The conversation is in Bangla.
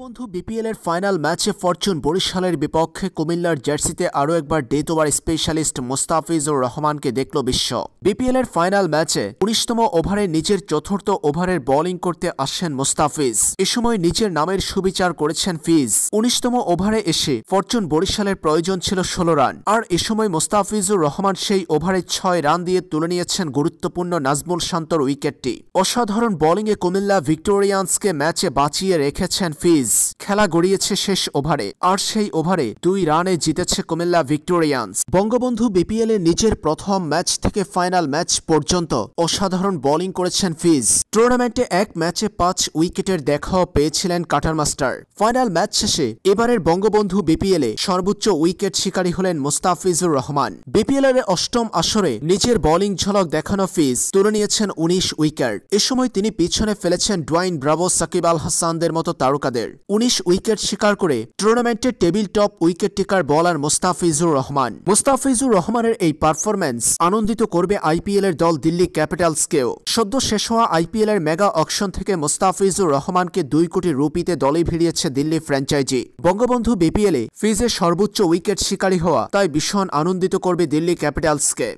বঙ্গবন্ধু বিপিএল এর ফাইনাল ম্যাচে ফরচুন বরিশালের বিপক্ষে কুমিল্লার জার্সিতে আরও একবার ডেথ ওভার স্পেশালিস্ট মোস্তাফিজুর রহমানকে দেখল বিশ্ব বিপিএল এর ফাইনাল ম্যাচে উনিশতম ওভারে নিজের চতুর্থ ওভারের বোলিং করতে আসেন মোস্তাফিজ এ সময় নিজের নামের সুবিচার করেছেন ফিজ উনিশতম ওভারে এসে ফরচুন বরিশালের প্রয়োজন ছিল ষোলো রান আর এ সময় মোস্তাফিজুর রহমান সেই ওভারে ছয় রান দিয়ে তুলে নিয়েছেন গুরুত্বপূর্ণ নাজমুল শান্তর উইকেটটি অসাধারণ বোলিংয়ে কুমিল্লা ভিক্টোরিয়ান্সকে ম্যাচে বাঁচিয়ে রেখেছেন ফিজ সিরিজ খেলা গড়িয়েছে শেষ ওভারে আর সেই ওভারে দুই রানে জিতেছে কুমিল্লা ভিক্টোরিয়ান্স বঙ্গবন্ধু বিপিএল নিজের প্রথম ম্যাচ থেকে ফাইনাল ম্যাচ পর্যন্ত অসাধারণ বোলিং করেছেন ফিজ টুর্নামেন্টে এক ম্যাচে পাঁচ উইকেটের দেখাও পেয়েছিলেন কাটার মাস্টার ফাইনাল ম্যাচ শেষে এবারের বঙ্গবন্ধু বিপিএল সর্বোচ্চ উইকেট শিকারী হলেন মুস্তাফিজুর রহমান বিপিএল অষ্টম আসরে নিজের বোলিং ঝলক দেখানো ফিজ তুলে নিয়েছেন উনিশ উইকেট এ সময় তিনি পিছনে ফেলেছেন ডোয়াইন ব্রাভো সাকিব আল হাসানদের মতো তারকাদের উনিশ উইকেট শিকার করে টুর্নামেন্টের টেবিল টপ উইকেট টেকার বলার মোস্তাফিজুর রহমান মোস্তাফিজুর রহমানের এই পারফরম্যান্স আনন্দিত করবে আইপিএলের দল দিল্লি ক্যাপিটালসকেও সদ্য শেষ হওয়া আইপিএলের মেগা অকশন থেকে মোস্তাফিজুর রহমানকে দুই কোটি রুপিতে দলে ভিড়িয়েছে দিল্লি ফ্র্যাঞ্চাইজি বঙ্গবন্ধু বিপিএলে ফিজে সর্বোচ্চ উইকেট শিকারী হওয়া তাই ভীষণ আনন্দিত করবে দিল্লি ক্যাপিটালসকে